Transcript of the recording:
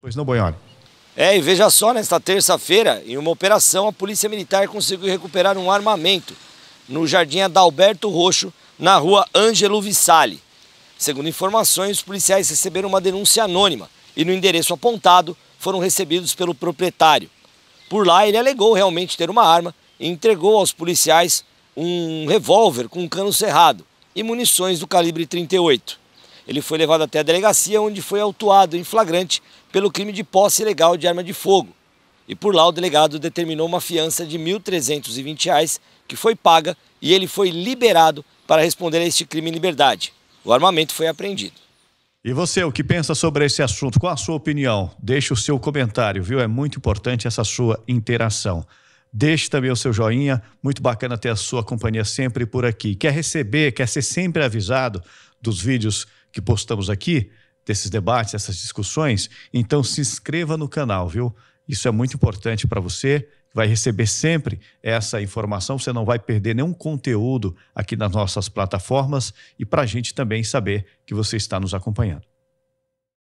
Pois não, Bonhori. É, e veja só, nesta terça-feira, em uma operação, a Polícia Militar conseguiu recuperar um armamento no Jardim Adalberto Roxo, na rua Ângelo Vissali. Segundo informações, os policiais receberam uma denúncia anônima e no endereço apontado foram recebidos pelo proprietário. Por lá, ele alegou realmente ter uma arma e entregou aos policiais um revólver com um cano cerrado e munições do calibre 38. Ele foi levado até a delegacia, onde foi autuado em flagrante pelo crime de posse ilegal de arma de fogo. E por lá, o delegado determinou uma fiança de R$ reais, que foi paga e ele foi liberado para responder a este crime em liberdade. O armamento foi apreendido. E você, o que pensa sobre esse assunto? Qual a sua opinião? Deixe o seu comentário, viu? É muito importante essa sua interação. Deixe também o seu joinha, muito bacana ter a sua companhia sempre por aqui. Quer receber, quer ser sempre avisado dos vídeos que postamos aqui, desses debates, dessas discussões? Então se inscreva no canal, viu? Isso é muito importante para você, vai receber sempre essa informação, você não vai perder nenhum conteúdo aqui nas nossas plataformas e para a gente também saber que você está nos acompanhando.